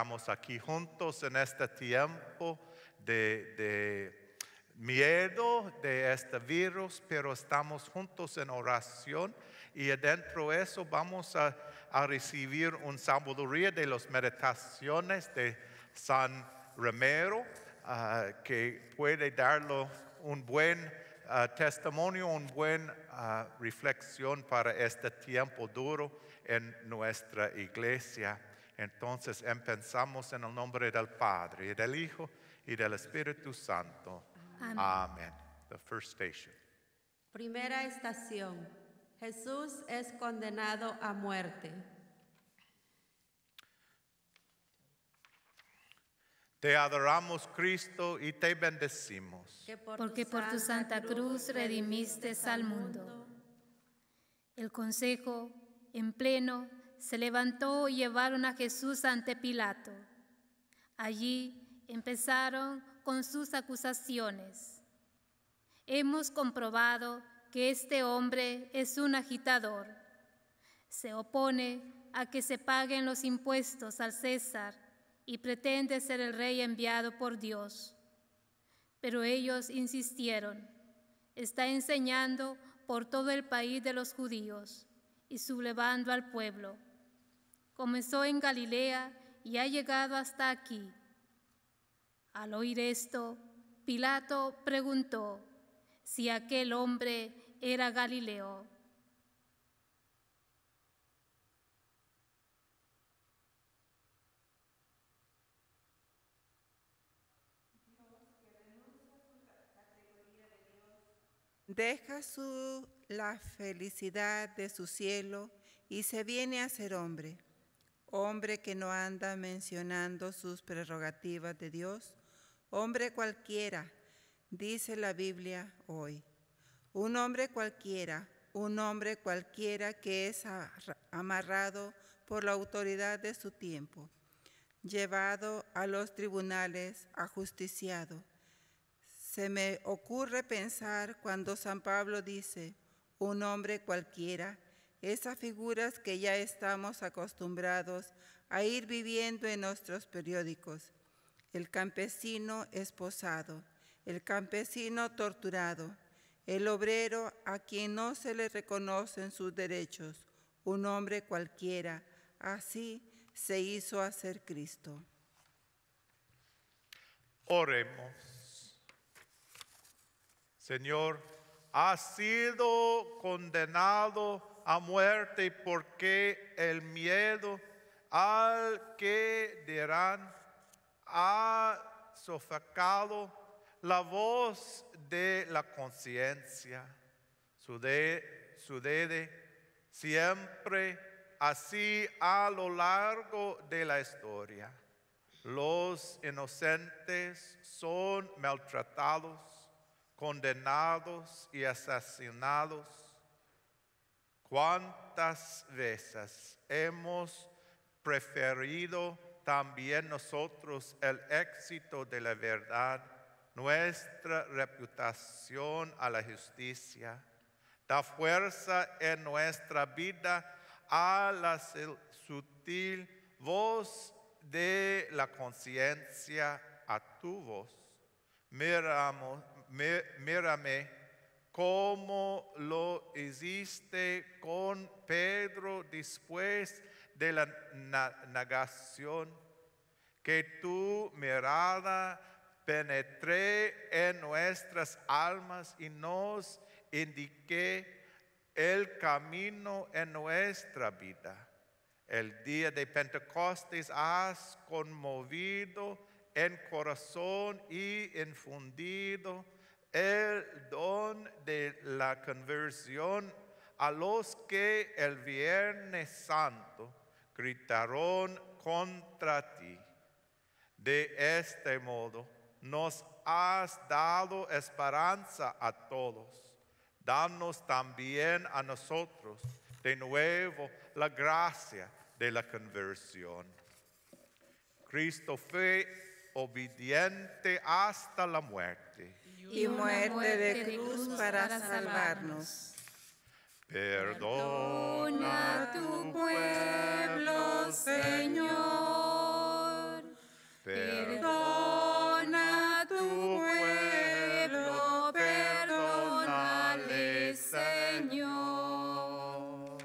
estamos aquí juntos en este tiempo de, miedo de este virus, pero estamos juntos en oración y dentro de eso vamos a, recibir un sabiduría de las meditaciones de San Romero, ah, que puede darlo un buen ah, testimonio, una buena ah, reflexión para este tiempo duro en nuestra iglesia. Entonces empezamos en el nombre del Padre, y del Hijo, y del Espíritu Santo. Amén. The first station. Primera estación. Jesús es condenado a muerte. Te adoramos Cristo y te bendecimos. Porque por tu Santa Cruz redimiste al mundo. El consejo en pleno se levantó y llevaron a Jesús ante Pilato. Allí empezaron con sus acusaciones. Hemos comprobado que este hombre es un agitador. Se opone a que se paguen los impuestos al César y pretende ser el rey enviado por Dios. Pero ellos insistieron, está enseñando por todo el país de los judíos y sublevando al pueblo comenzó en Galilea y ha llegado hasta aquí. Al oír esto, Pilato preguntó si aquel hombre era Galileo. deja su, la felicidad de su cielo y se viene a ser hombre hombre que no anda mencionando sus prerrogativas de Dios, hombre cualquiera, dice la Biblia hoy. Un hombre cualquiera, un hombre cualquiera que es amarrado por la autoridad de su tiempo, llevado a los tribunales, ajusticiado. Se me ocurre pensar cuando San Pablo dice, un hombre cualquiera, esas figuras que ya estamos acostumbrados a ir viviendo en nuestros periódicos. El campesino esposado, el campesino torturado, el obrero a quien no se le reconocen sus derechos, un hombre cualquiera. Así se hizo hacer Cristo. Oremos. Señor, ha sido condenado a muerte porque el miedo al que dirán ha sofocado la voz de la conciencia. su sucede siempre así a lo largo de la historia. Los inocentes son maltratados, condenados y asesinados ¿Cuántas veces hemos preferido también nosotros el éxito de la verdad, nuestra reputación a la justicia, da fuerza en nuestra vida a la sutil voz de la conciencia a tu voz? mírame como lo hiciste con Pedro después de la negación, que tu mirada penetré en nuestras almas y nos indique el camino en nuestra vida. El día de Pentecostes has conmovido en corazón y infundido el don de la conversión a los que el Viernes Santo gritaron contra ti. De este modo nos has dado esperanza a todos. Danos también a nosotros de nuevo la gracia de la conversión. Cristo fue obediente hasta la muerte y muerte de cruz para salvarnos. Perdona tu pueblo, Señor. Perdona tu pueblo, perdónale, Señor.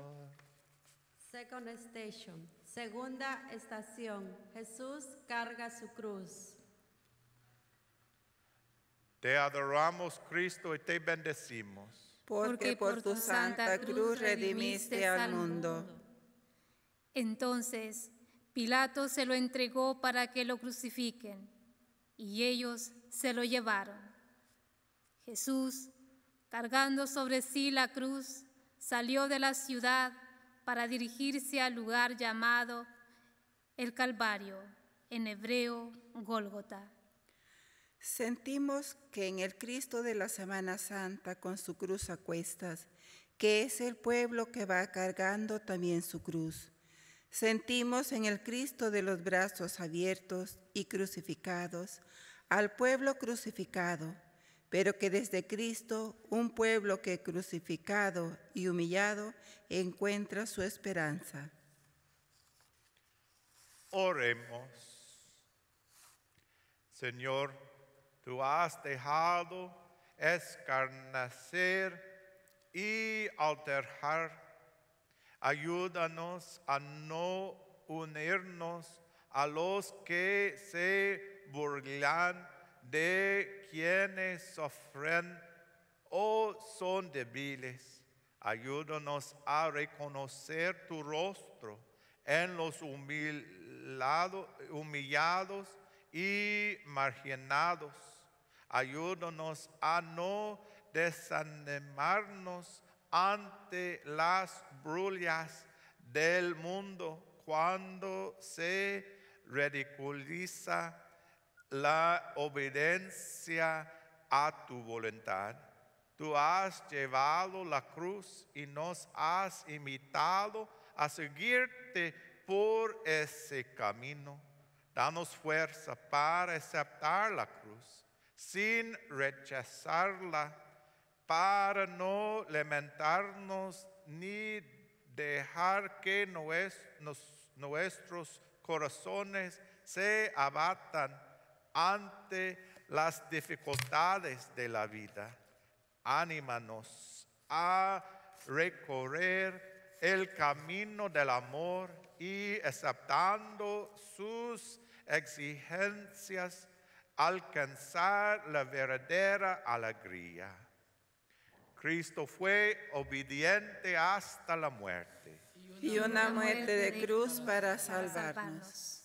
Second station, segunda estación. Jesús carga su cruz. Te adoramos, Cristo, y te bendecimos. Porque por tu santa cruz redimiste al mundo. Entonces Pilato se lo entregó para que lo crucifiquen, y ellos se lo llevaron. Jesús, cargando sobre sí la cruz, salió de la ciudad para dirigirse al lugar llamado el Calvario, en hebreo Gólgota Sentimos que en el Cristo de la Semana Santa, con su cruz a cuestas, que es el pueblo que va cargando también su cruz. Sentimos en el Cristo de los brazos abiertos y crucificados, al pueblo crucificado, pero que desde Cristo, un pueblo que crucificado y humillado, encuentra su esperanza. Oremos. Señor, tú has dejado escarnecer y alterar. Ayúdanos a no unirnos a los que se burlan de quienes sufren o son débiles. Ayúdanos a reconocer tu rostro en los humillados y marginados Ayúdanos a no desanimarnos ante las brullas del mundo cuando se ridiculiza la obediencia a tu voluntad. Tú has llevado la cruz y nos has invitado a seguirte por ese camino. Danos fuerza para aceptar la cruz sin rechazarla, para no lamentarnos ni dejar que nuestros corazones se abatan ante las dificultades de la vida. Ánimanos a recorrer el camino del amor y aceptando sus exigencias alcanzar la verdadera alegría. Cristo fue obediente hasta la muerte. Y una muerte de cruz para salvarnos.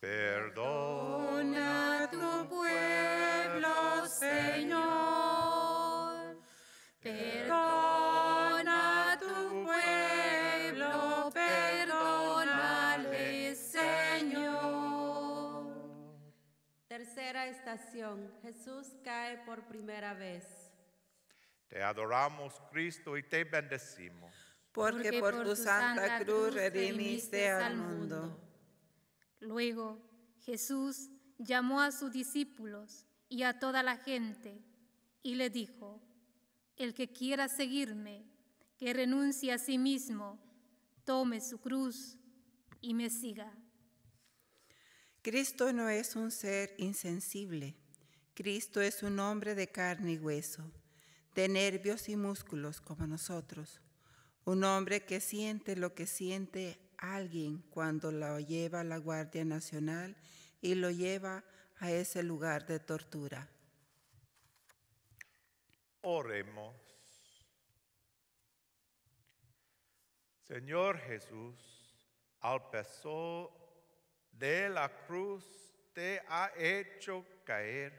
Perdona a tu pueblo, Señor. Jesús cae por primera vez. Te adoramos, Cristo, y te bendecimos. Porque, por, tu santa, cruz, redimiste al mundo. Luego Jesús llamó a sus discípulos y a toda la gente y le dijo, el que quiera seguirme, que renuncie a sí mismo, tome su cruz y me siga. Cristo no es un ser insensible. Cristo es un hombre de carne y hueso, de nervios y músculos como nosotros. Un hombre que siente lo que siente alguien cuando lo lleva a la Guardia Nacional y lo lleva a ese lugar de tortura. Oremos. Señor Jesús, al paso de la cruz te ha hecho caer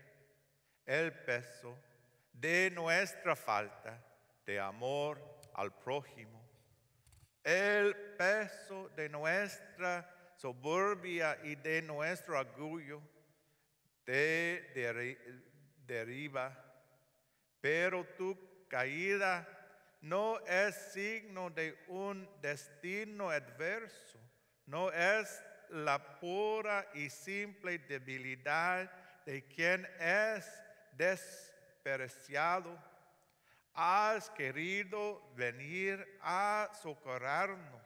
el peso de nuestra falta de amor al prójimo, el peso de nuestra soberbia y de nuestro orgullo te deriva, pero tu caída no es signo de un destino adverso, no es la pura y simple debilidad de quien es despreciado, has querido venir a socorrarnos,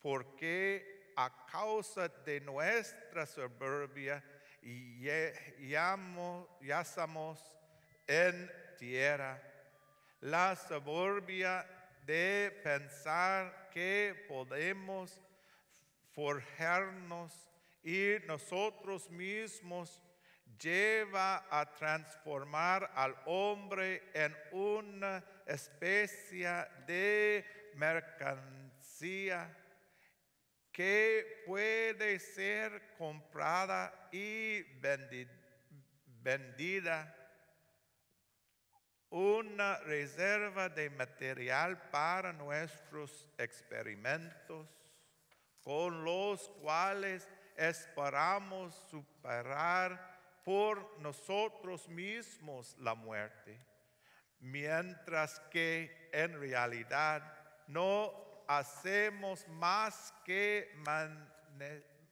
porque a causa de nuestra soberbia somos en tierra. La soberbia de pensar que podemos forjarnos y nosotros mismos lleva a transformar al hombre en una especie de mercancía que puede ser comprada y vendida, una reserva de material para nuestros experimentos, con los cuales esperamos superar por nosotros mismos la muerte, mientras que en realidad no hacemos más que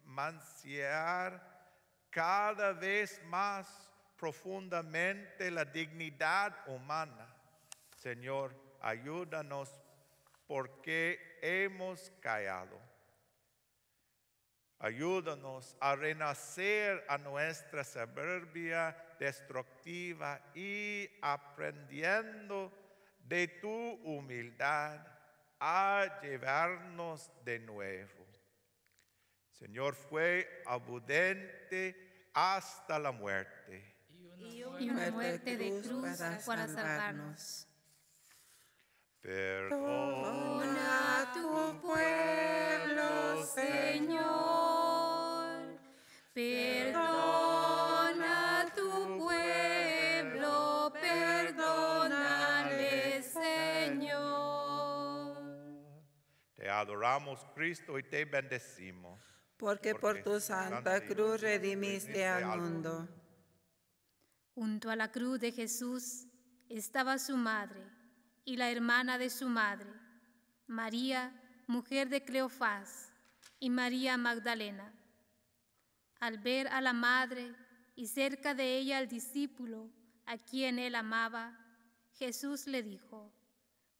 mansear cada vez más profundamente la dignidad humana. Señor, ayúdanos porque hemos callado Ayúdanos a renacer a nuestra soberbia destructiva y aprendiendo de tu humildad a llevarnos de nuevo. Señor, fue abundante hasta la muerte. Y una, muerte, de cruz, para, salvarnos. Perdona tu pueblo, Señor. Perdona tu pueblo, perdónale, Señor. Te adoramos, Cristo, y te bendecimos. Porque, porque por tu santa cruz redimiste al mundo. Junto a la cruz de Jesús estaba su madre y la hermana de su madre, María, mujer de Cleofás, y María Magdalena al ver a la madre y cerca de ella al discípulo a quien él amaba, Jesús le dijo,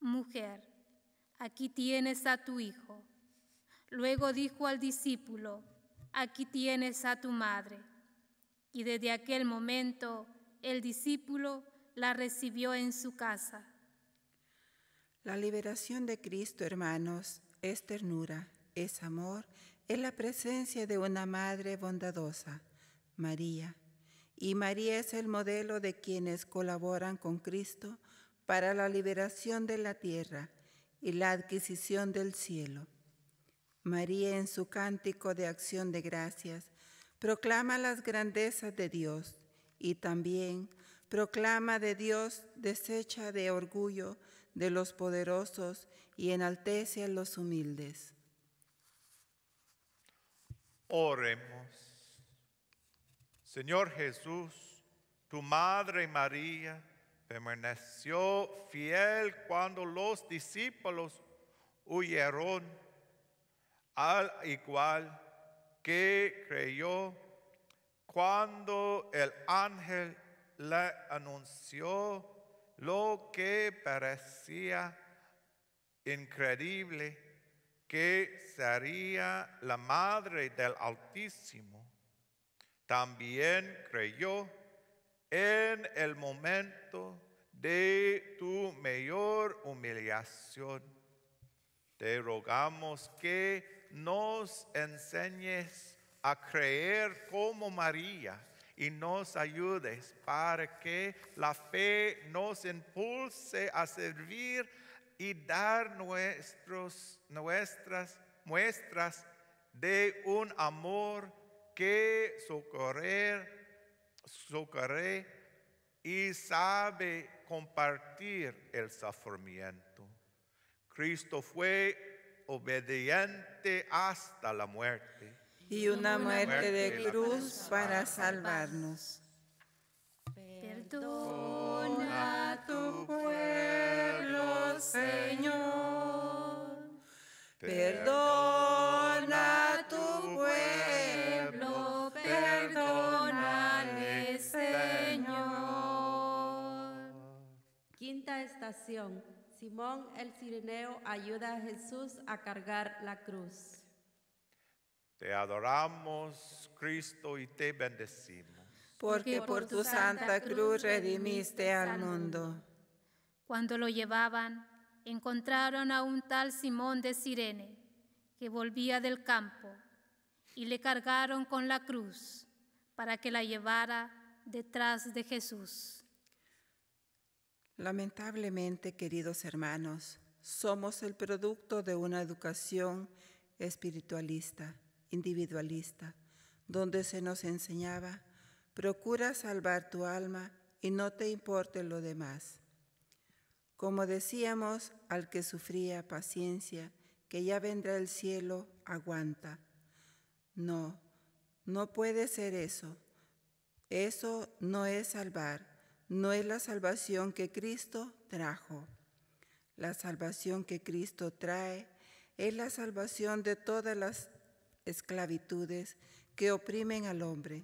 Mujer, aquí tienes a tu hijo. Luego dijo al discípulo, Aquí tienes a tu madre. Y desde aquel momento el discípulo la recibió en su casa. La liberación de Cristo, hermanos, es ternura, es amor, es la presencia de una Madre bondadosa, María. Y María es el modelo de quienes colaboran con Cristo para la liberación de la tierra y la adquisición del cielo. María en su cántico de acción de gracias proclama las grandezas de Dios y también proclama de Dios desecha de orgullo de los poderosos y enaltece a los humildes. Oremos. Señor Jesús, tu Madre María permaneció fiel cuando los discípulos huyeron, al igual que creyó cuando el ángel le anunció lo que parecía increíble que sería la madre del Altísimo, también creyó en el momento de tu mayor humillación. Te rogamos que nos enseñes a creer como María y nos ayudes para que la fe nos impulse a servir y dar nuestros, nuestras muestras de un amor que socorrer, socorre y sabe compartir el sufrimiento. Cristo fue obediente hasta la muerte. Y una muerte de cruz para salvarnos. Perdón. Simón el cireneo ayuda a Jesús a cargar la cruz. Te adoramos, Cristo, y te bendecimos. Porque por tu santa cruz redimiste al mundo. Cuando lo llevaban, encontraron a un tal Simón de Cirene, que volvía del campo, y le cargaron con la cruz para que la llevara detrás de Jesús. Lamentablemente, queridos hermanos, somos el producto de una educación espiritualista, individualista, donde se nos enseñaba, procura salvar tu alma y no te importe lo demás. Como decíamos al que sufría paciencia, que ya vendrá el cielo, aguanta. No, no puede ser eso. Eso no es salvar, no es la salvación que Cristo trajo. La salvación que Cristo trae es la salvación de todas las esclavitudes que oprimen al hombre.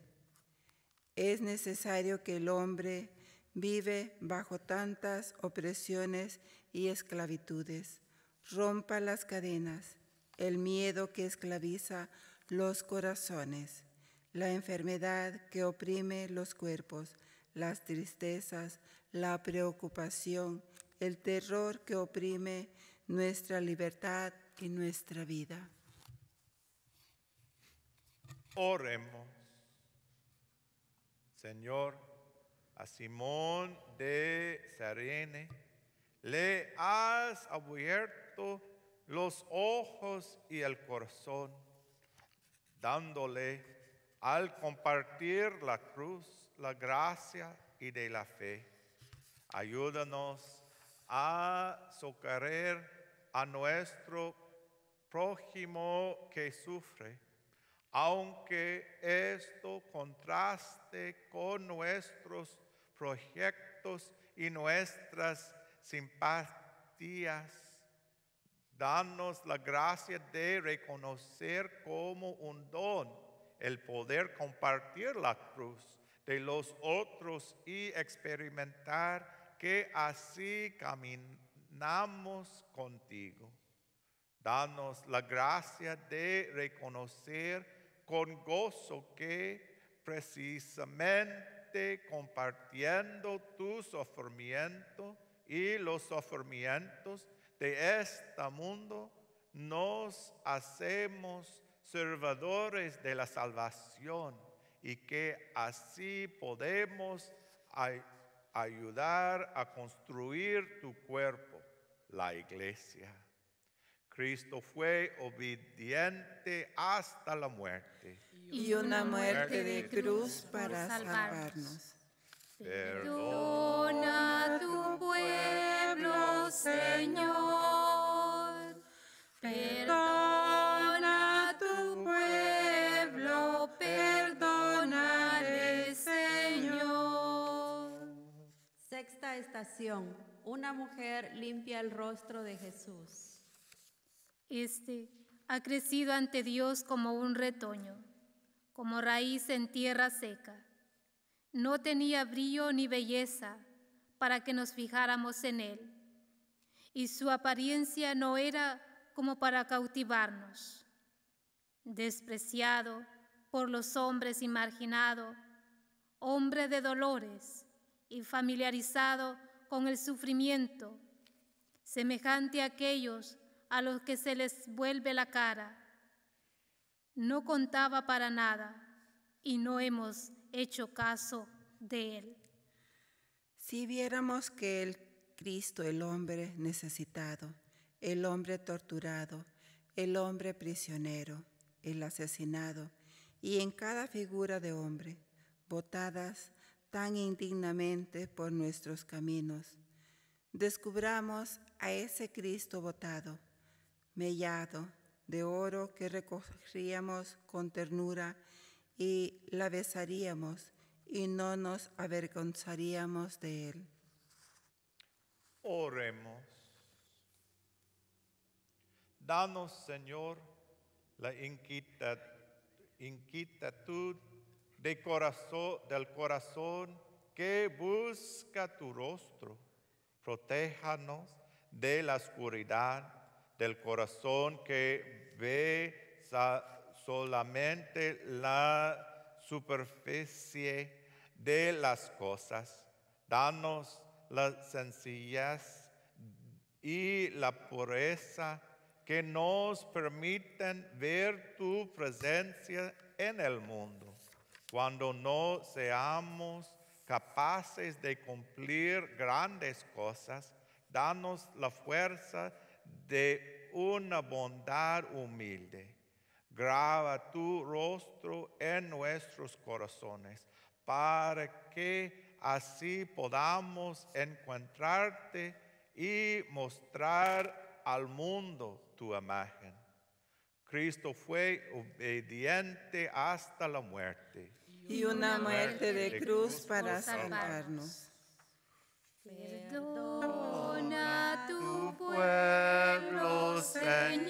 Es necesario que el hombre vive bajo tantas opresiones y esclavitudes. Rompa las cadenas, el miedo que esclaviza los corazones, la enfermedad que oprime los cuerpos, las tristezas, la preocupación, el terror que oprime nuestra libertad y nuestra vida. Oremos, Señor, a Simón de Sarene, le has abierto los ojos y el corazón, dándole al compartir la cruz la gracia y de la fe. Ayúdanos a socorrer a nuestro prójimo que sufre, aunque esto contraste con nuestros proyectos y nuestras simpatías. Danos la gracia de reconocer como un don el poder compartir la cruz de los otros y experimentar que así caminamos contigo. Danos la gracia de reconocer con gozo que precisamente compartiendo tu sufrimiento y los sofrimientos de este mundo, nos hacemos servidores de la salvación y que así podemos ayudar a construir tu cuerpo, la iglesia. Cristo fue obediente hasta la muerte. Y una muerte de cruz para salvarnos. Perdona tu pueblo, Señor. Perdona una mujer limpia el rostro de Jesús. Este ha crecido ante Dios como un retoño, como raíz en tierra seca. No tenía brillo ni belleza para que nos fijáramos en él, y su apariencia no era como para cautivarnos. Despreciado por los hombres y marginado, hombre de dolores y familiarizado con el sufrimiento, semejante a aquellos a los que se les vuelve la cara. No contaba para nada y no hemos hecho caso de él. Si viéramos que el Cristo, el hombre necesitado, el hombre torturado, el hombre prisionero, el asesinado, y en cada figura de hombre, botadas tan indignamente por nuestros caminos. Descubramos a ese Cristo botado, mellado de oro que recogíamos con ternura y la besaríamos y no nos avergonzaríamos de él. Oremos. Danos, Señor, la inquietud corazón, del corazón que busca tu rostro. Protéjanos de la oscuridad del corazón que ve solamente la superficie de las cosas. Danos la sencillez y la pureza que nos permiten ver tu presencia en el mundo cuando no seamos capaces de cumplir grandes cosas, danos la fuerza de una bondad humilde. Graba tu rostro en nuestros corazones para que así podamos encontrarte y mostrar al mundo tu imagen. Cristo fue obediente hasta la muerte. Y una muerte de cruz para salvarnos. Perdona tu pueblo, Señor.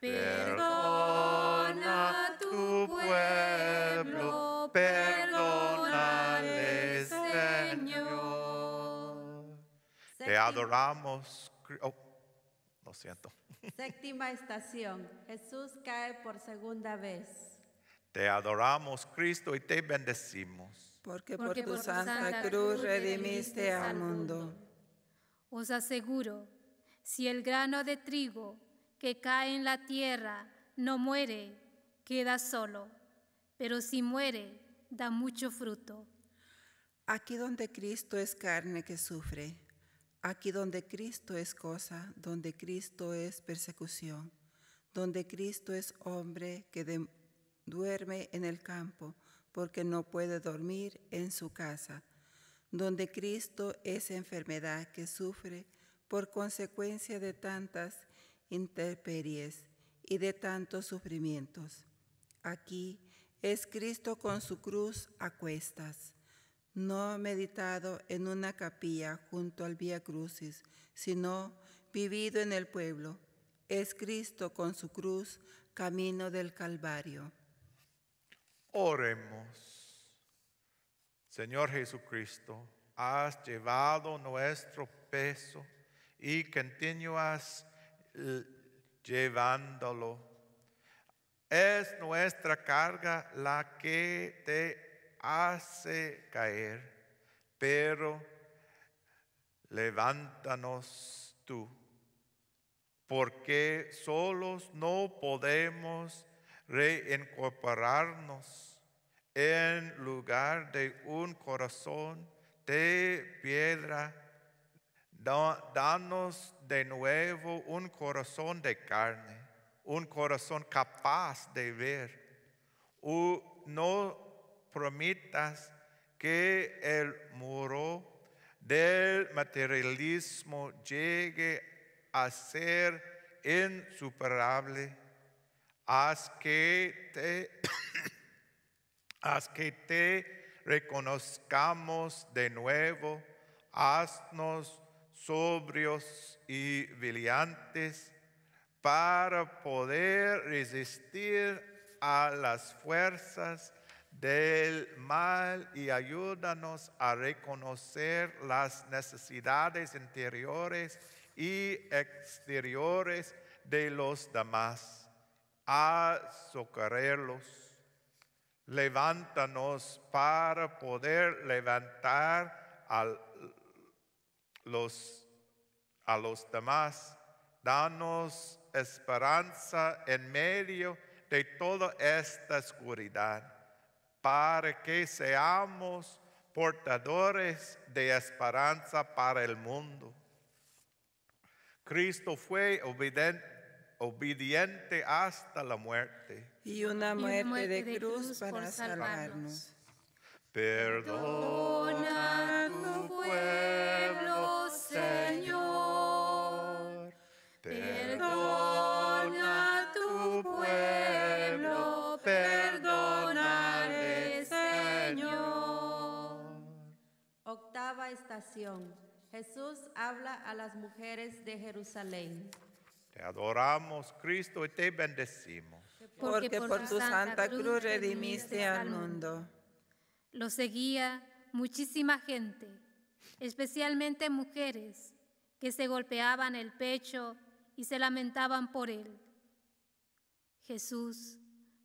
Perdona tu pueblo, perdónale, Señor. Te adoramos. Oh, lo siento. Séptima estación. Jesús cae por segunda vez. Te adoramos, Cristo, y te bendecimos. Porque, por tu, santa, cruz redimiste al mundo. Os aseguro, si el grano de trigo que cae en la tierra no muere, queda solo, pero si muere, da mucho fruto. Aquí donde Cristo es carne que sufre, Aquí donde Cristo es cosa, donde Cristo es persecución, donde Cristo es hombre que duerme en el campo porque no puede dormir en su casa, donde Cristo es enfermedad que sufre por consecuencia de tantas interperies y de tantos sufrimientos. Aquí es Cristo con su cruz a cuestas no meditado en una capilla junto al Vía Crucis, sino vivido en el pueblo. Es Cristo con su cruz, camino del Calvario. Oremos. Señor Jesucristo, has llevado nuestro peso y continúas eh, llevándolo. Es nuestra carga la que te hace caer, pero levántanos tú, porque solos no podemos reincorporarnos en lugar de un corazón de piedra. Danos de nuevo un corazón de carne, un corazón capaz de ver, no Promitas que el muro del materialismo llegue a ser insuperable. Haz que te, haz que te reconozcamos de nuevo, haznos sobrios y brillantes para poder resistir a las fuerzas del mal y ayúdanos a reconocer las necesidades interiores y exteriores de los demás, a socorrerlos. Levántanos para poder levantar a los, a los demás. Danos esperanza en medio de toda esta oscuridad para que seamos portadores de esperanza para el mundo. Cristo fue obediente, hasta la muerte. Y una muerte, de, cruz, para salvarnos. Perdona Perdona tu pueblo, Señor. Jesús habla a las mujeres de Jerusalén. Te adoramos, Cristo, y te bendecimos. Porque, por, tu santa, cruz redimiste al mundo. Lo seguía muchísima gente, especialmente mujeres, que se golpeaban el pecho y se lamentaban por él. Jesús,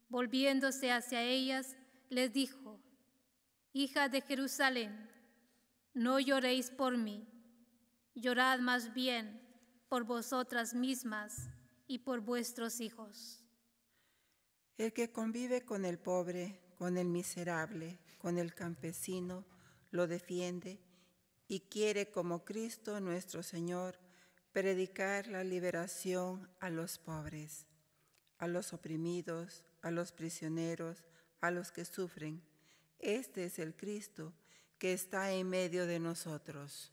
volviéndose hacia ellas, les dijo, Hijas de Jerusalén, no lloréis por mí, llorad más bien por vosotras mismas y por vuestros hijos. El que convive con el pobre, con el miserable, con el campesino, lo defiende y quiere como Cristo nuestro Señor predicar la liberación a los pobres, a los oprimidos, a los prisioneros, a los que sufren. Este es el Cristo que está en medio de nosotros.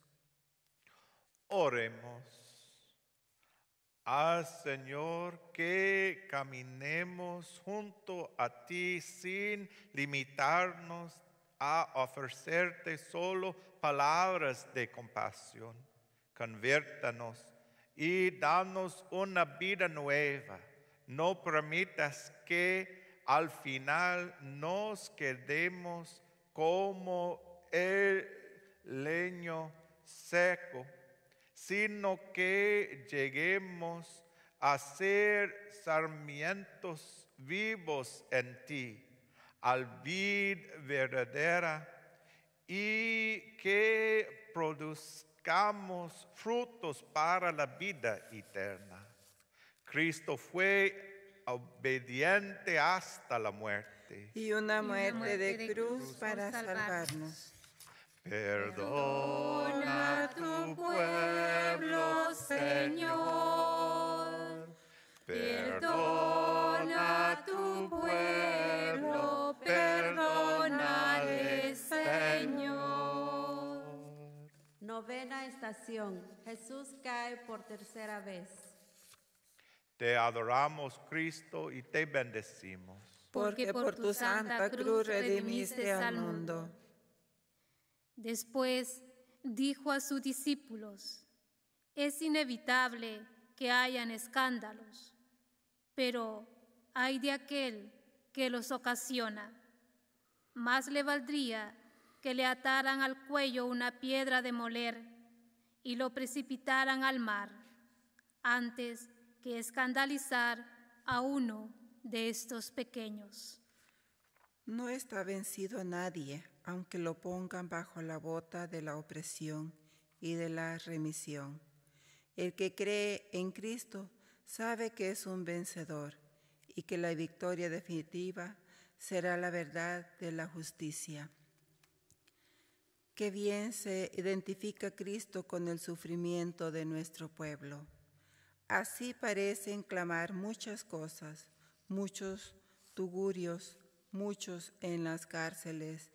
Oremos. al ah, Señor, que caminemos junto a ti sin limitarnos a ofrecerte solo palabras de compasión. Conviértanos y danos una vida nueva. No permitas que al final nos quedemos como el leño seco, sino que lleguemos a ser sarmientos vivos en ti, al vid verdadera, y que produzcamos frutos para la vida eterna. Cristo fue obediente hasta la muerte. Y una muerte, de, cruz para salvarnos. Perdona a tu pueblo, Señor. Perdona a tu pueblo, perdónale, Señor. Novena estación. Jesús cae por tercera vez. Te adoramos, Cristo, y te bendecimos. Porque por tu santa cruz redimiste al mundo. Después dijo a sus discípulos, es inevitable que hayan escándalos, pero hay de aquel que los ocasiona. Más le valdría que le ataran al cuello una piedra de moler y lo precipitaran al mar, antes que escandalizar a uno de estos pequeños. No está vencido nadie aunque lo pongan bajo la bota de la opresión y de la remisión. El que cree en Cristo sabe que es un vencedor y que la victoria definitiva será la verdad de la justicia. Qué bien se identifica Cristo con el sufrimiento de nuestro pueblo. Así parecen clamar muchas cosas, muchos tugurios, muchos en las cárceles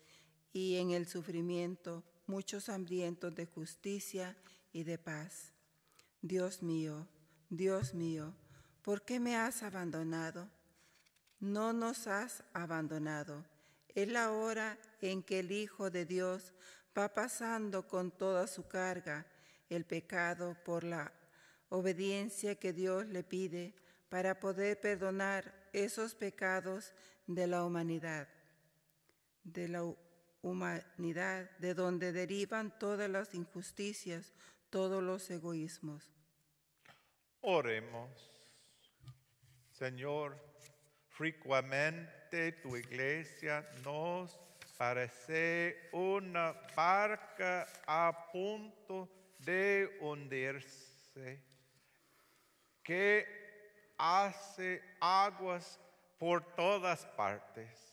y en el sufrimiento muchos hambrientos de justicia y de paz. Dios mío, Dios mío, ¿por qué me has abandonado? No nos has abandonado. Es la hora en que el Hijo de Dios va pasando con toda su carga el pecado por la obediencia que Dios le pide para poder perdonar esos pecados de la humanidad, de la humanidad de donde derivan todas las injusticias, todos los egoísmos. Oremos, Señor, frecuentemente tu iglesia nos parece una barca a punto de hundirse, que hace aguas por todas partes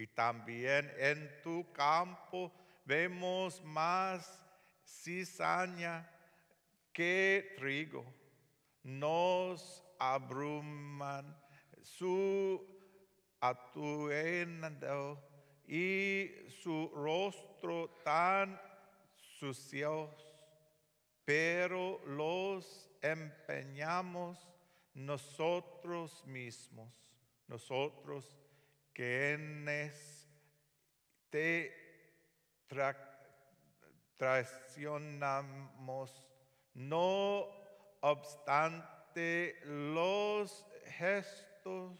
y también en tu campo vemos más cizaña que trigo. Nos abruman su atuendo y su rostro tan sucio. pero los empeñamos nosotros mismos, nosotros quienes te traicionamos, no obstante los gestos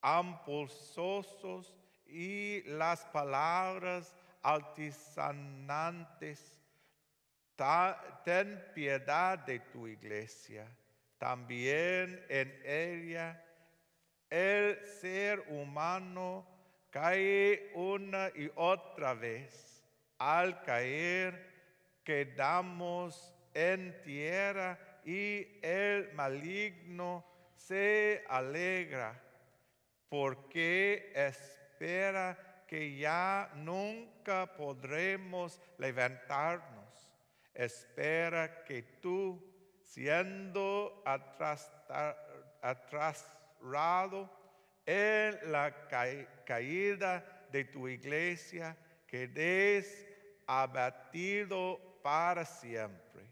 ampulsosos y las palabras altisonantes. Ten piedad de tu iglesia, también en ella el ser humano cae una y otra vez. Al caer, quedamos en tierra y el maligno se alegra porque espera que ya nunca podremos levantarnos. Espera que tú, siendo atrás, atrás en la caída de tu iglesia, quedes abatido para siempre,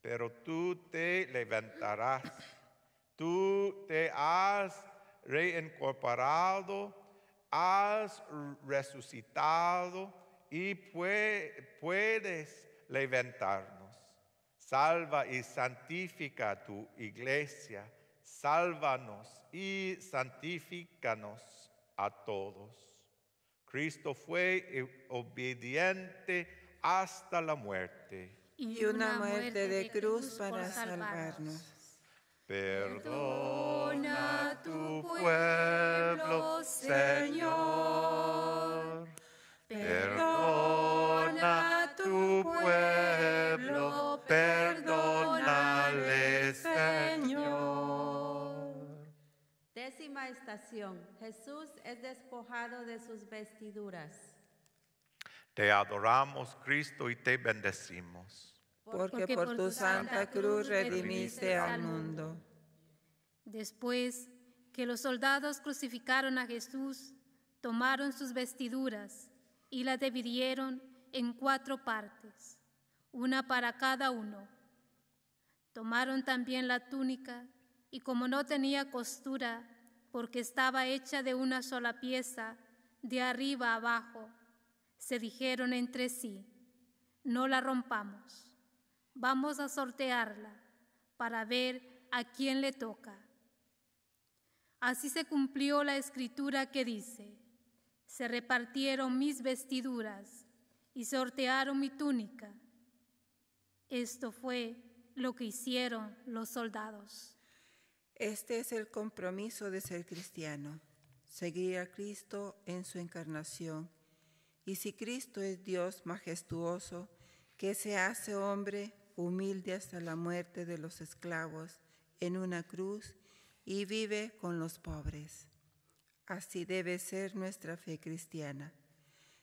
pero tú te levantarás, tú te has reincorporado, has resucitado y puedes levantarnos. Salva y santifica tu iglesia sálvanos y santifícanos a todos. Cristo fue eh, obediente hasta la muerte. Y una muerte de cruz para salvarnos. Perdona tu pueblo, Señor. Perdona tu pueblo. Jesús es despojado de sus vestiduras. Te adoramos, Cristo, y te bendecimos. Porque, por tu santa cruz redimiste al mundo. Después que los soldados crucificaron a Jesús, tomaron sus vestiduras y las dividieron en cuatro partes, una para cada uno. Tomaron también la túnica y como no tenía costura, porque estaba hecha de una sola pieza, de arriba abajo. Se dijeron entre sí, no la rompamos, vamos a sortearla para ver a quién le toca. Así se cumplió la escritura que dice, se repartieron mis vestiduras y sortearon mi túnica. Esto fue lo que hicieron los soldados. Este es el compromiso de ser cristiano, seguir a Cristo en su encarnación. Y si Cristo es Dios majestuoso, que se hace hombre humilde hasta la muerte de los esclavos en una cruz y vive con los pobres. Así debe ser nuestra fe cristiana.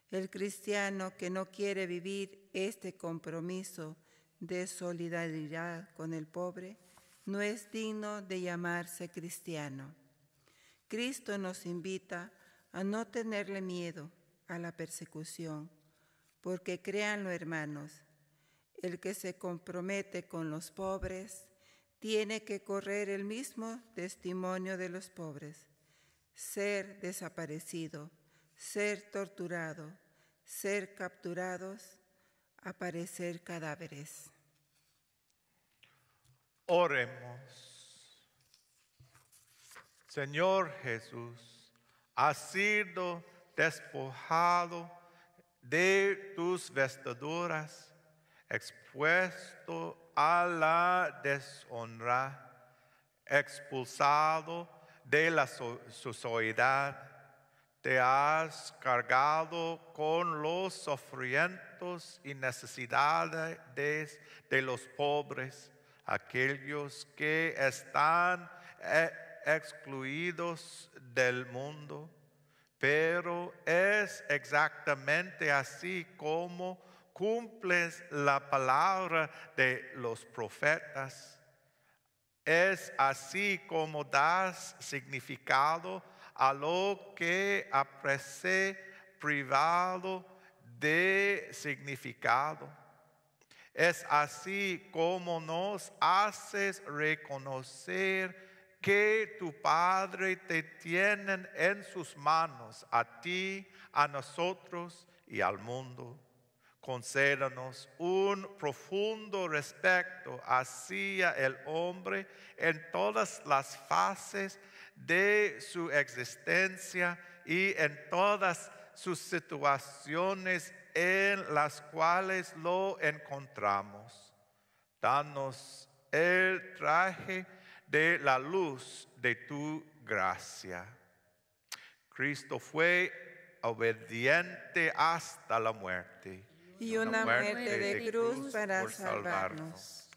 El cristiano que no quiere vivir este compromiso de solidaridad con el pobre, no es digno de llamarse cristiano. Cristo nos invita a no tenerle miedo a la persecución, porque créanlo hermanos, el que se compromete con los pobres tiene que correr el mismo testimonio de los pobres, ser desaparecido, ser torturado, ser capturados, aparecer cadáveres. Oremos. Señor Jesús, has sido despojado de tus vestiduras, expuesto a la deshonra, expulsado de la sociedad, te has cargado con los sufrimientos y necesidades de los pobres aquellos que están eh, excluidos del mundo, pero es exactamente así como cumples la palabra de los profetas. Es así como das significado a lo que aparece privado de significado es así como nos haces reconocer que tu Padre te tiene en sus manos, a ti, a nosotros y al mundo. Concédanos un profundo respeto hacia el hombre en todas las fases de su existencia y en todas sus situaciones en las cuales lo encontramos. Danos el traje de la luz de tu gracia. Cristo fue obediente hasta la muerte. Y una, muerte, de, cruz, para salvarnos.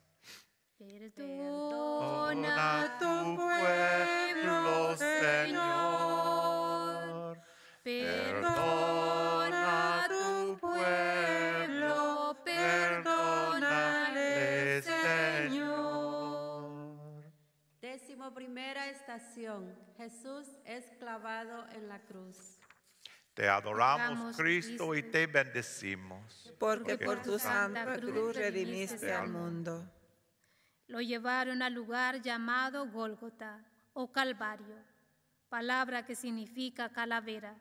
Perdona tu pueblo, Señor. Jesús es clavado en la cruz. Te adoramos, Cristo, y te bendecimos. Porque, por tu santa, cruz redimiste al mundo. Lo llevaron al lugar llamado Gólgota o Calvario, palabra que significa calavera.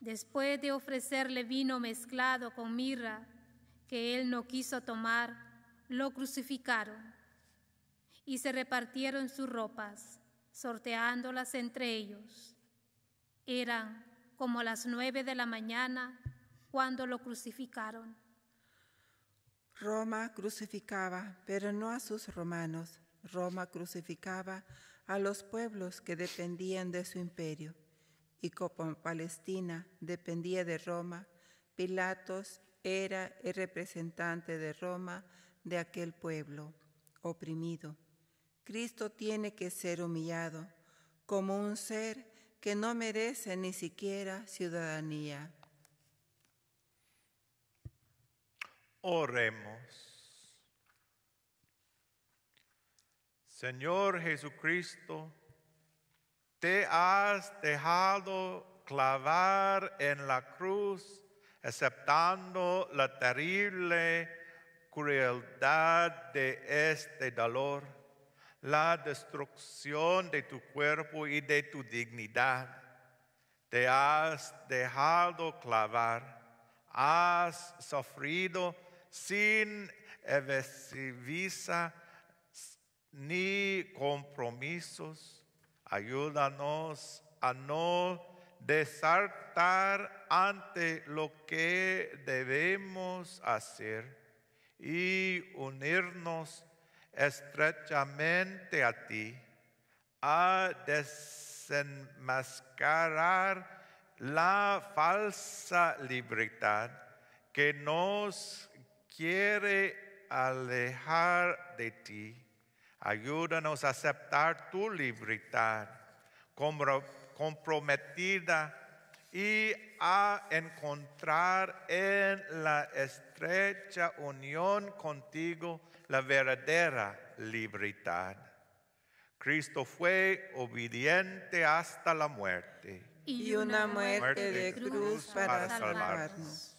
Después de ofrecerle vino mezclado con mirra, que él no quiso tomar, lo crucificaron y se repartieron sus ropas sorteándolas entre ellos. Eran como las nueve de la mañana cuando lo crucificaron. Roma crucificaba, pero no a sus romanos. Roma crucificaba a los pueblos que dependían de su imperio. Y como Palestina dependía de Roma, Pilatos era el representante de Roma de aquel pueblo oprimido Cristo tiene que ser humillado como un ser que no merece ni siquiera ciudadanía. Oremos. Señor Jesucristo, te has dejado clavar en la cruz, aceptando la terrible crueldad de este dolor la destrucción de tu cuerpo y de tu dignidad. Te has dejado clavar, has sufrido sin evasividad ni compromisos. Ayúdanos a no desaltar ante lo que debemos hacer y unirnos estrechamente a ti a desenmascarar la falsa libertad que nos quiere alejar de ti. Ayúdanos a aceptar tu libertad comprometida y a encontrar en la unión contigo la verdadera libertad. Cristo fue obediente hasta la muerte. Y una muerte, de cruz para salvarnos.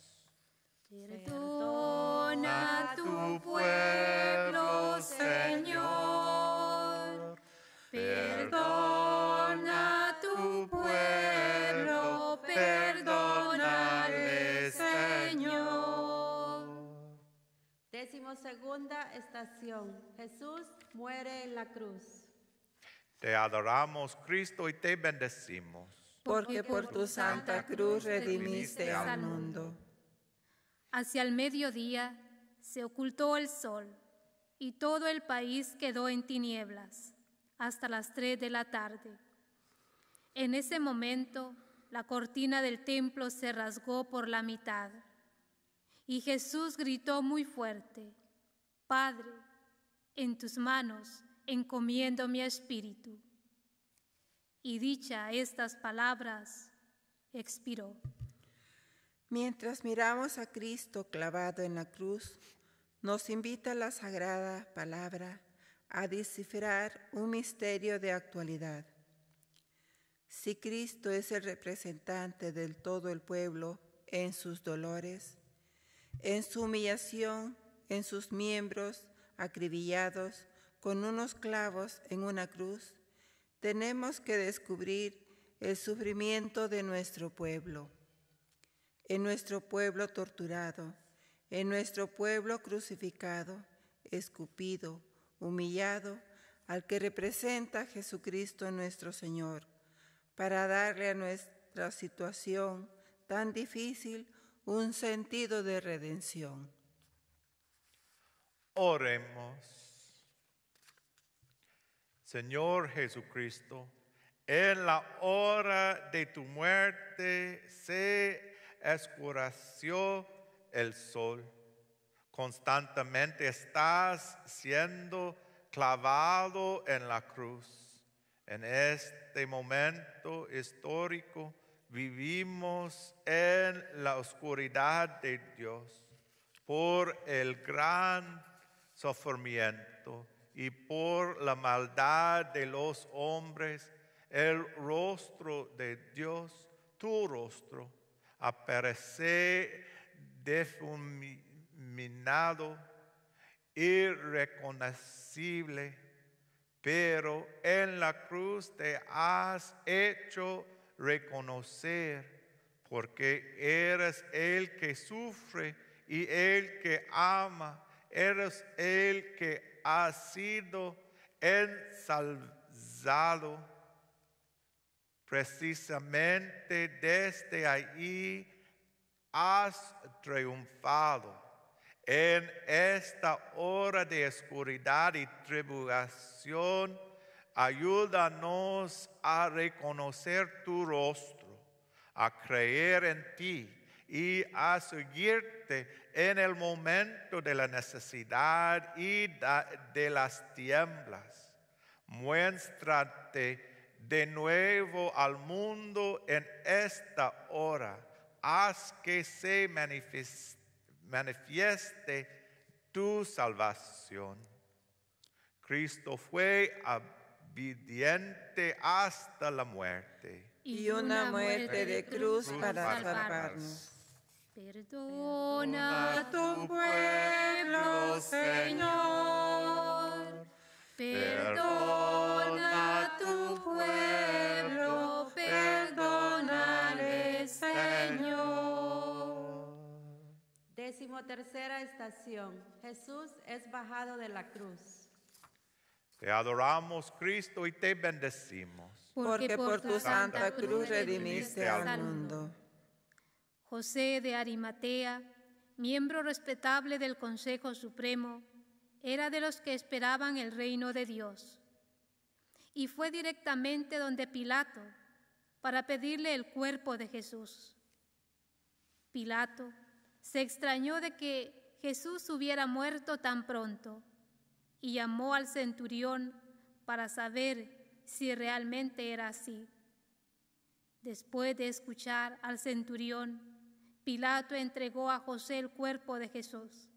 Perdona tu pueblo, Señor. Jesús muere en la cruz. Te adoramos, Cristo, y te bendecimos. Porque por tu santa cruz redimiste al mundo. Hacia el mediodía se ocultó el sol y todo el país quedó en tinieblas hasta las tres de la tarde. En ese momento, la cortina del templo se rasgó por la mitad y Jesús gritó muy fuerte, Padre, en tus manos encomiendo mi espíritu. Y dicha estas palabras, expiró. Mientras miramos a Cristo clavado en la cruz, nos invita la sagrada palabra a descifrar un misterio de actualidad. Si Cristo es el representante del todo el pueblo en sus dolores, en su humillación, en sus miembros, acribillados con unos clavos en una cruz, tenemos que descubrir el sufrimiento de nuestro pueblo, en nuestro pueblo torturado, en nuestro pueblo crucificado, escupido, humillado, al que representa Jesucristo nuestro Señor, para darle a nuestra situación tan difícil un sentido de redención. Oremos. Señor Jesucristo, en la hora de tu muerte se escuració el sol. Constantemente estás siendo clavado en la cruz. En este momento histórico vivimos en la oscuridad de Dios por el gran sufrimiento y por la maldad de los hombres, el rostro de Dios, tu rostro, aparece difuminado, irreconocible, pero en la cruz te has hecho reconocer, porque eres el que sufre y el que ama eres el que ha sido ensalzado precisamente desde ahí has triunfado en esta hora de oscuridad y tribulación. Ayúdanos a reconocer tu rostro, a creer en ti y a seguirte en el momento de la necesidad y de las tiemblas. Muéstrate de nuevo al mundo en esta hora. Haz que se manifieste, tu salvación. Cristo fue obediente hasta la muerte. Y una muerte de cruz para salvarnos. Perdona a tu pueblo, Señor. Perdona a tu pueblo, perdónale, Señor. Décimo tercera estación. Jesús es bajado de la cruz. Te adoramos, Cristo, y te bendecimos. Porque por tu santa cruz redimiste al mundo. José de Arimatea, miembro respetable del Consejo Supremo, era de los que esperaban el reino de Dios. Y fue directamente donde Pilato para pedirle el cuerpo de Jesús. Pilato se extrañó de que Jesús hubiera muerto tan pronto y llamó al centurión para saber si realmente era así. Después de escuchar al centurión, Pilato entregó a José el cuerpo de Jesús.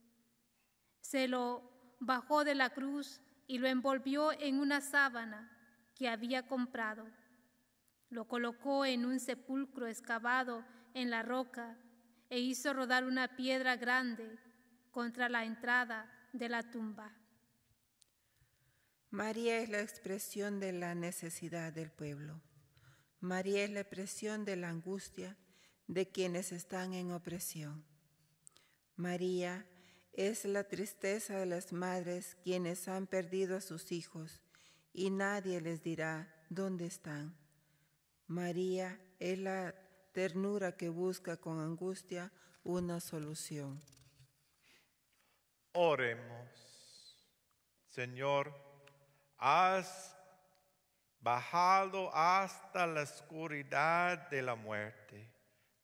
Se lo bajó de la cruz y lo envolvió en una sábana que había comprado. Lo colocó en un sepulcro excavado en la roca e hizo rodar una piedra grande contra la entrada de la tumba. María es la expresión de la necesidad del pueblo. María es la expresión de la angustia de quienes están en opresión. María es la tristeza de las madres quienes han perdido a sus hijos y nadie les dirá dónde están. María es la ternura que busca con angustia una solución. Oremos, Señor, has bajado hasta la oscuridad de la muerte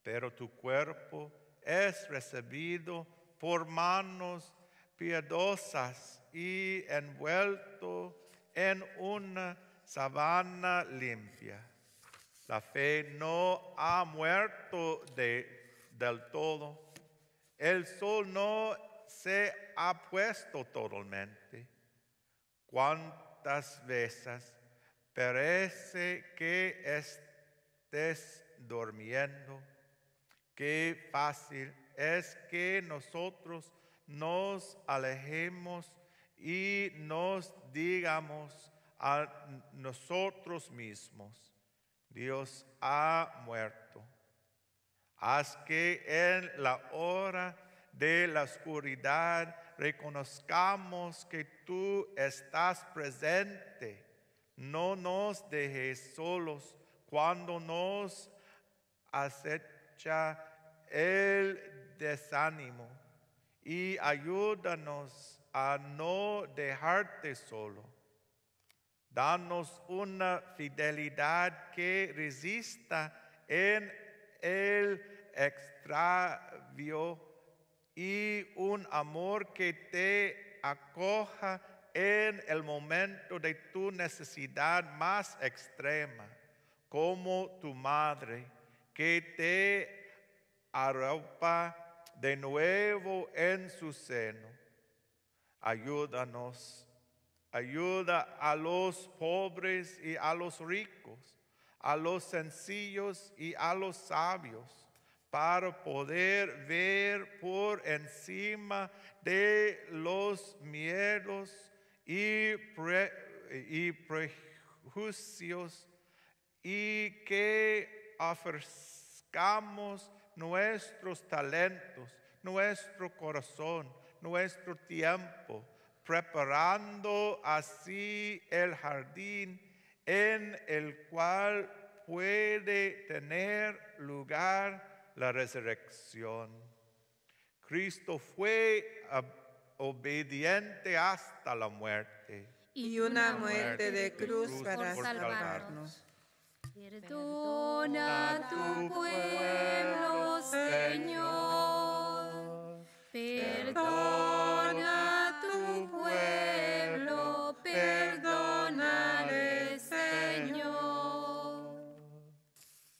pero tu cuerpo es recibido por manos piedosas y envuelto en una sabana limpia. La fe no ha muerto del todo. El sol no se ha puesto totalmente. ¿Cuántas veces parece que estés durmiendo? Qué fácil es que nosotros nos alejemos y nos digamos a nosotros mismos, Dios ha muerto. Haz que en la hora de la oscuridad reconozcamos que tú estás presente. No nos dejes solos cuando nos acecha el desánimo y ayúdanos a no dejarte solo. Danos una fidelidad que resista en el extravío y un amor que te acoja en el momento de tu necesidad más extrema, como tu madre, que te arropa de nuevo en su seno. Ayúdanos, ayuda a los pobres y a los ricos, a los sencillos y a los sabios, para poder ver por encima de los miedos y, y prejuicios y que ofrezcamos nuestros talentos, nuestro corazón, nuestro tiempo, preparando así el jardín en el cual puede tener lugar la resurrección. Cristo fue obediente hasta la muerte. Y una muerte de cruz para salvarnos. Perdona tu pueblo, Señor. Perdona tu pueblo, perdónale, Señor.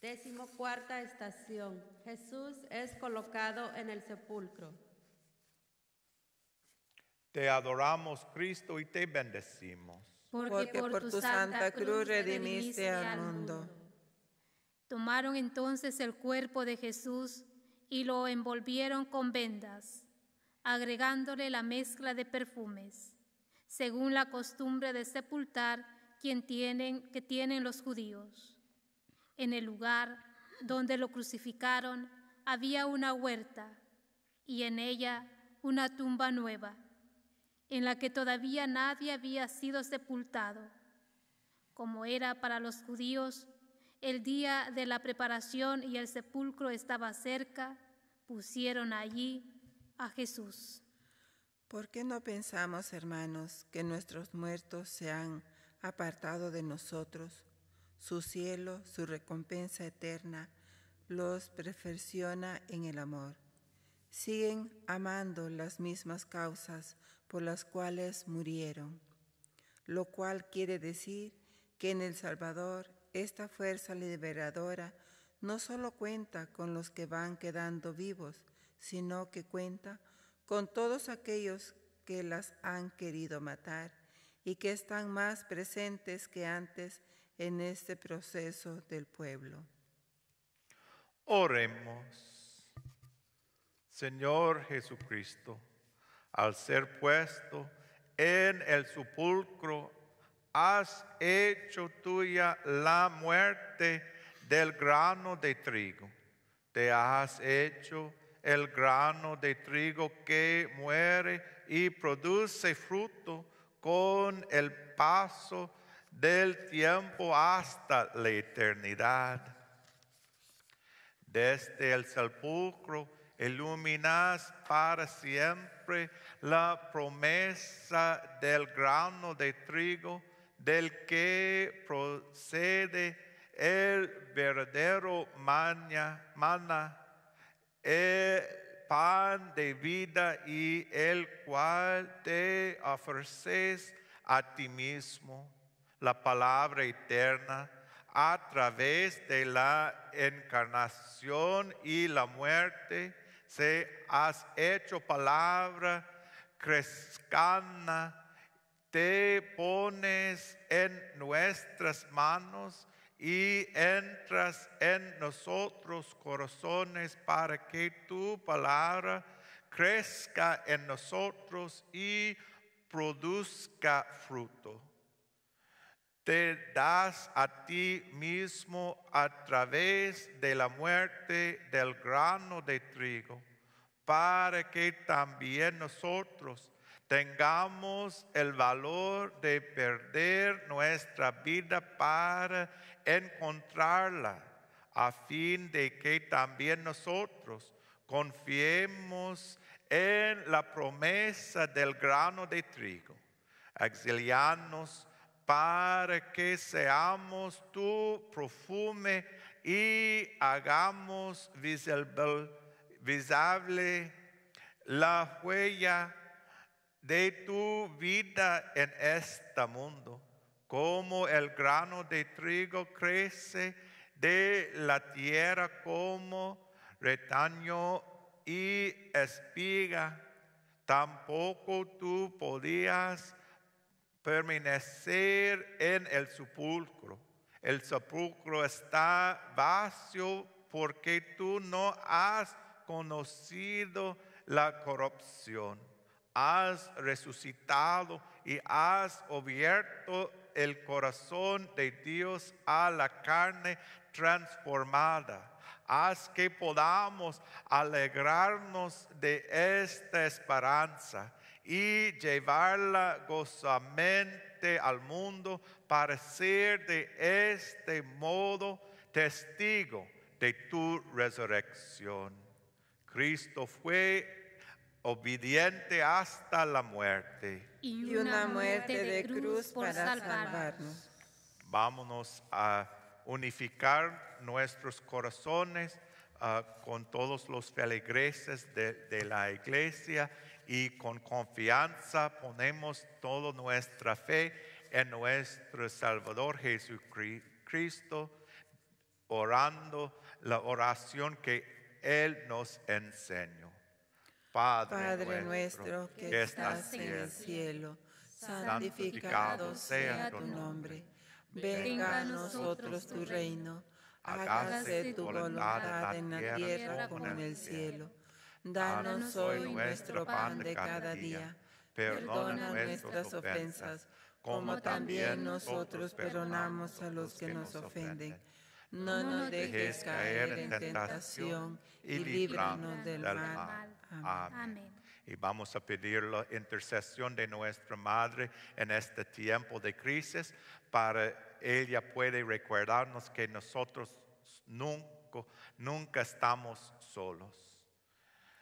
Décimo cuarta estación. Jesús es colocado en el sepulcro. Te adoramos, Cristo, y te bendecimos porque, por, tu santa, cruz redimiste al mundo. Tomaron entonces el cuerpo de Jesús y lo envolvieron con vendas, agregándole la mezcla de perfumes, según la costumbre de sepultar quien tienen, que tienen los judíos. En el lugar donde lo crucificaron había una huerta y en ella una tumba nueva en la que todavía nadie había sido sepultado, como era para los judíos el día de la preparación y el sepulcro estaba cerca, pusieron allí a Jesús. ¿Por qué no pensamos, hermanos, que nuestros muertos se han apartado de nosotros? Su cielo, su recompensa eterna, los perfecciona en el amor. Siguen amando las mismas causas por las cuales murieron, lo cual quiere decir que en El Salvador esta fuerza liberadora no solo cuenta con los que van quedando vivos, sino que cuenta con todos aquellos que las han querido matar y que están más presentes que antes en este proceso del pueblo. Oremos, Señor Jesucristo al ser puesto en el sepulcro, has hecho tuya la muerte del grano de trigo. Te has hecho el grano de trigo que muere y produce fruto con el paso del tiempo hasta la eternidad. Desde el sepulcro iluminas para siempre la promesa del grano de trigo del que procede el verdadero maná el pan de vida y el cual te ofreces a ti mismo, la palabra eterna, a través de la encarnación y la muerte se has hecho palabra crezcana, te pones en nuestras manos y entras en nosotros corazones para que tu palabra crezca en nosotros y produzca fruto te das a ti mismo a través de la muerte del grano de trigo, para que también nosotros tengamos el valor de perder nuestra vida para encontrarla, a fin de que también nosotros confiemos en la promesa del grano de trigo, Exiliarnos para que seamos tu perfume y hagamos visible, la huella de tu vida en este mundo, como el grano de trigo crece de la tierra como retaño y espiga, tampoco tú podías permanecer en el sepulcro. El sepulcro está vacío porque tú no has conocido la corrupción. Has resucitado y has abierto el corazón de Dios a la carne transformada. Haz que podamos alegrarnos de esta esperanza y llevarla gozamente al mundo para ser de este modo testigo de tu resurrección. Cristo fue obediente hasta la muerte. Y una muerte de cruz para salvarnos. Vámonos a unificar nuestros corazones ah, con todos los feligreses de la iglesia y con confianza ponemos toda nuestra fe en nuestro Salvador Jesucristo, orando la oración que Él nos enseñó. Padre, nuestro, que estás en el cielo, santificado sea tu nombre. Venga a nosotros tu reino. Hágase tu voluntad en la tierra como en el cielo. Danos hoy nuestro pan de cada día. Perdona nuestras ofensas, como también nosotros perdonamos a los que nos ofenden. No nos dejes caer en tentación y líbranos del mal. Amén. Y vamos a pedir la intercesión de nuestra Madre en este tiempo de crisis para ella puede recordarnos que nosotros nunca, nunca estamos solos.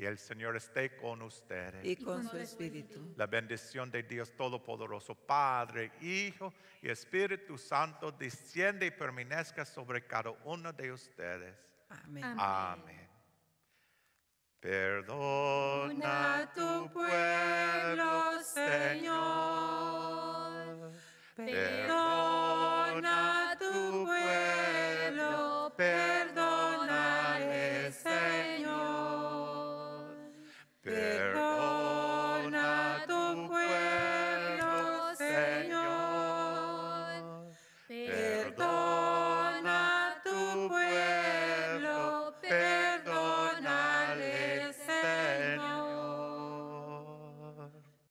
Y el Señor esté con ustedes. Y con su espíritu. La bendición de Dios Todopoderoso, Padre, Hijo y Espíritu Santo, desciende y permanezca sobre cada uno de ustedes. Amén. Amén. Amén. Perdona tu pueblo, Señor. Perdona.